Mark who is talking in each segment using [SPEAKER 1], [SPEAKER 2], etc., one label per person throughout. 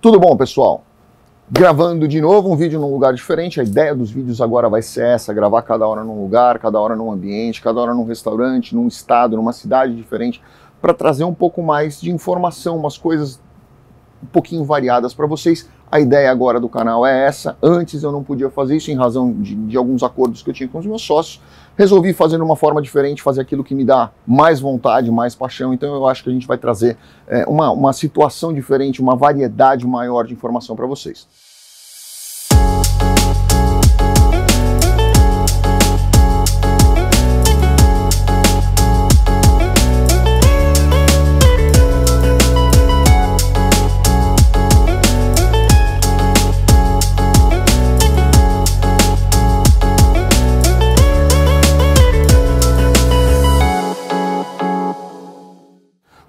[SPEAKER 1] Tudo bom, pessoal? Gravando de novo um vídeo num lugar diferente. A ideia dos vídeos agora vai ser essa: gravar cada hora num lugar, cada hora num ambiente, cada hora num restaurante, num estado, numa cidade diferente, para trazer um pouco mais de informação, umas coisas um pouquinho variadas para vocês. A ideia agora do canal é essa. Antes eu não podia fazer isso em razão de, de, alguns acordos que eu tinha com os meus sócios, resolvi fazer de uma forma diferente, fazer aquilo que me dá mais vontade, mais paixão. Então eu acho que a gente vai trazer é, uma, uma situação diferente, uma variedade maior de informação para vocês.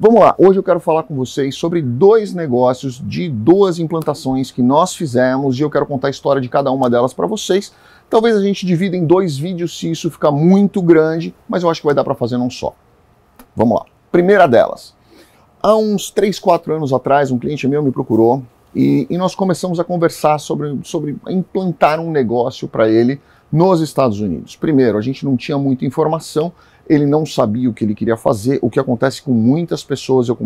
[SPEAKER 1] Vamos lá, hoje eu quero falar com vocês sobre dois negócios de duas implantações que nós fizemos e eu quero contar a história de cada uma delas para vocês. Talvez a gente divida em dois vídeos se isso ficar muito grande, mas eu acho que vai dar para fazer num só. Vamos lá. Primeira delas. Há uns 3, 4 anos atrás, um cliente meu me procurou e, e nós começamos a conversar sobre, sobre implantar um negócio para ele nos Estados Unidos. Primeiro, a gente não tinha muita informação, ele não sabia o que ele queria fazer, o que acontece com muitas pessoas, eu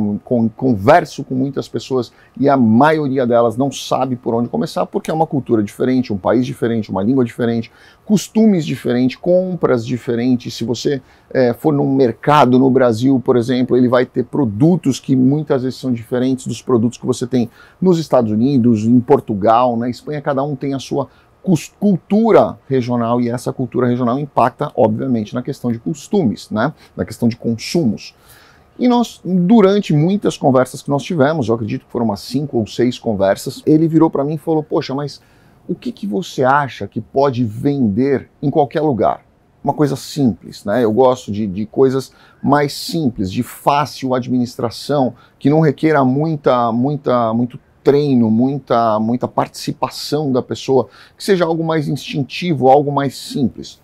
[SPEAKER 1] converso com muitas pessoas e a maioria delas não sabe por onde começar, porque é uma cultura diferente, um país diferente, uma língua diferente, costumes diferentes, compras diferentes. Se você é, for num mercado no Brasil, por exemplo, ele vai ter produtos que muitas vezes são diferentes dos produtos que você tem nos Estados Unidos, em Portugal, na Espanha, cada um tem a sua cultura regional e essa cultura regional impacta, obviamente, na questão de costumes, né? na questão de consumos. E nós, durante muitas conversas que nós tivemos, eu acredito que foram umas cinco ou seis conversas, ele virou para mim e falou: Poxa, mas o que, que você acha que pode vender em qualquer lugar? Uma coisa simples, né? Eu gosto de, de coisas mais simples, de fácil administração, que não requeira muita, muita, muito treino, muita, muita participação da pessoa, que seja algo mais instintivo, algo mais simples.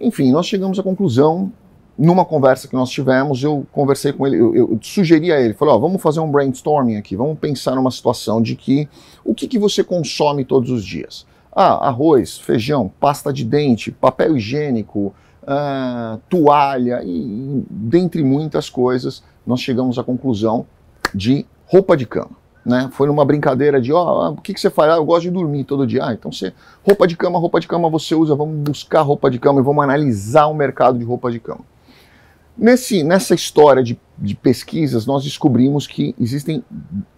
[SPEAKER 1] Enfim, nós chegamos à conclusão, numa conversa que nós tivemos, eu conversei com ele, eu, eu sugeri a ele, falei, ó, vamos fazer um brainstorming aqui, vamos pensar numa situação de que, o que, que você consome todos os dias? Ah, arroz, feijão, pasta de dente, papel higiênico, ah, toalha e, e dentre muitas coisas, nós chegamos à conclusão de roupa de cama. Né? Foi numa brincadeira de, ó, oh, o que, que você faz? Ah, eu gosto de dormir todo dia. Ah, então você, roupa de cama, roupa de cama você usa, vamos buscar roupa de cama e vamos analisar o mercado de roupa de cama. Nesse, nessa história de, de pesquisas, nós descobrimos que existem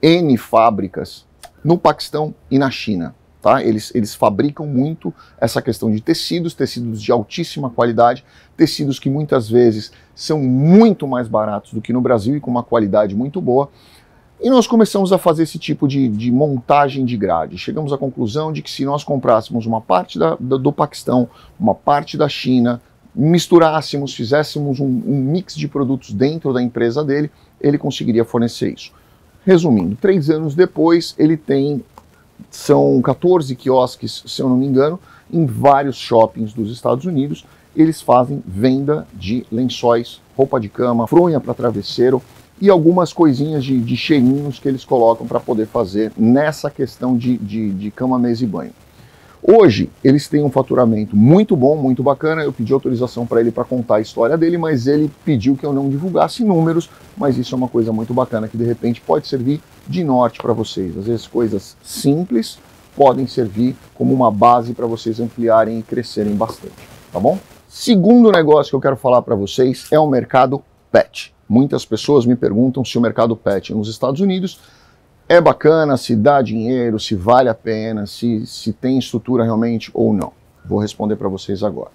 [SPEAKER 1] N fábricas no Paquistão e na China. Tá? Eles, eles fabricam muito essa questão de tecidos, tecidos de altíssima qualidade, tecidos que muitas vezes são muito mais baratos do que no Brasil e com uma qualidade muito boa. E nós começamos a fazer esse tipo de, de, montagem de grade. Chegamos à conclusão de que se nós comprássemos uma parte da, do, do Paquistão, uma parte da China, misturássemos, fizéssemos um, um mix de produtos dentro da empresa dele, ele conseguiria fornecer isso. Resumindo, três anos depois, ele tem, são 14 quiosques, se eu não me engano, em vários shoppings dos Estados Unidos. Eles fazem venda de lençóis, roupa de cama, fronha para travesseiro, e algumas coisinhas de, de cheirinhos que eles colocam para poder fazer nessa questão de, de, de cama, mesa e banho. Hoje eles têm um faturamento muito bom, muito bacana. Eu pedi autorização para ele para contar a história dele, mas ele pediu que eu não divulgasse números. Mas isso é uma coisa muito bacana que de repente pode servir de norte para vocês. Às vezes coisas simples podem servir como uma base para vocês ampliarem e crescerem bastante, tá bom? Segundo negócio que eu quero falar para vocês é o mercado pet. Muitas pessoas me perguntam se o mercado pet nos Estados Unidos é bacana, se dá dinheiro, se vale a pena, se, se tem estrutura realmente ou não. Vou responder para vocês agora.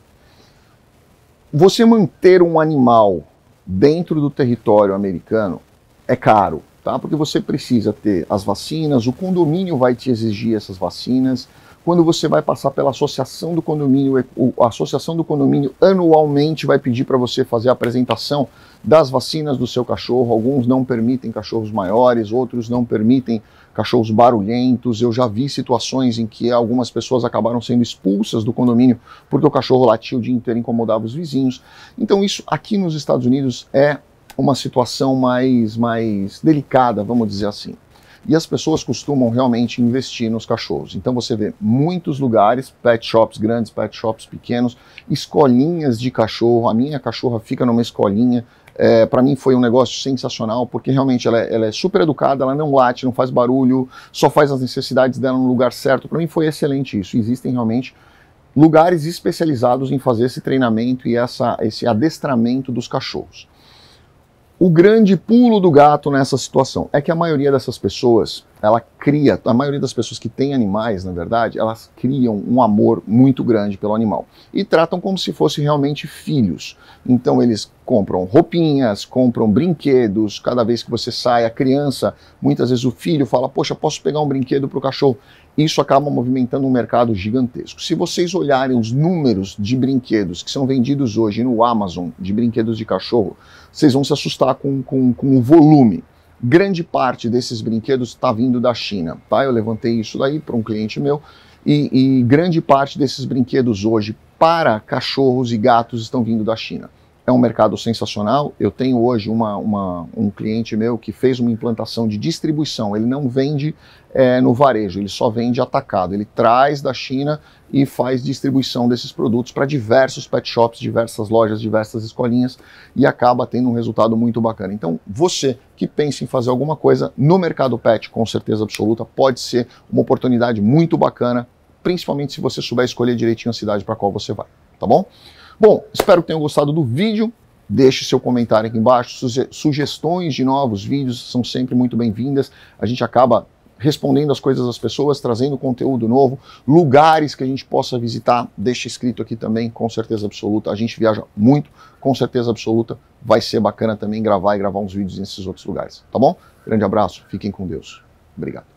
[SPEAKER 1] Você manter um animal dentro do território americano é caro, tá? Porque você precisa ter as vacinas, o condomínio vai te exigir essas vacinas quando você vai passar pela associação do condomínio, é, a associação do condomínio anualmente vai pedir para você fazer a apresentação das vacinas do seu cachorro. Alguns não permitem cachorros maiores, outros não permitem cachorros barulhentos. Eu já vi situações em que algumas pessoas acabaram sendo expulsas do condomínio porque o cachorro latia o dia inteiro e incomodava os vizinhos. Então isso aqui nos Estados Unidos é uma situação mais mais delicada, vamos dizer assim e as pessoas costumam realmente investir nos cachorros. Então você vê muitos lugares, pet shops grandes, pet shops pequenos, escolinhas de cachorro. A minha cachorra fica numa escolinha. É, para mim foi um negócio sensacional, porque realmente ela é, ela é, super educada, ela não late, não faz barulho, só faz as necessidades dela no lugar certo. Para mim foi excelente isso. Existem realmente lugares especializados em fazer esse treinamento e essa, esse adestramento dos cachorros. O grande pulo do gato nessa situação é que a maioria dessas pessoas, ela cria, a maioria das pessoas que têm animais, na verdade, elas criam um amor muito grande pelo animal e tratam como se fossem realmente filhos. Então eles compram roupinhas, compram brinquedos, cada vez que você sai, a criança, muitas vezes o filho fala: "Poxa, posso pegar um brinquedo para o cachorro?". Isso acaba movimentando um mercado gigantesco. Se vocês olharem os números de brinquedos que são vendidos hoje no Amazon de brinquedos de cachorro, vocês vão se assustar com, com, com o volume. Grande parte desses brinquedos está vindo da China, tá? Eu levantei isso daí para um cliente meu e, e grande parte desses brinquedos hoje para cachorros e gatos estão vindo da China. É um mercado sensacional. Eu tenho hoje uma, uma, um cliente meu que fez uma implantação de distribuição. Ele não vende é, no varejo, ele só vende atacado. Ele traz da China e faz distribuição desses produtos para diversos pet shops, diversas lojas, diversas escolinhas e acaba tendo um resultado muito bacana. Então, você que pensa em fazer alguma coisa no mercado pet, com certeza absoluta, pode ser uma oportunidade muito bacana, principalmente se você souber escolher direitinho a cidade para qual você vai, tá bom? Bom, espero que tenham gostado do vídeo. Deixe seu comentário aqui embaixo. Suge sugestões de novos vídeos são sempre muito bem-vindas. A gente acaba respondendo as coisas das pessoas, trazendo conteúdo novo, lugares que a gente possa visitar, deixa escrito aqui também, com certeza absoluta. A gente viaja muito, com certeza absoluta. Vai ser bacana também gravar e gravar uns vídeos nesses outros lugares, tá bom? Grande abraço, fiquem com Deus. Obrigado.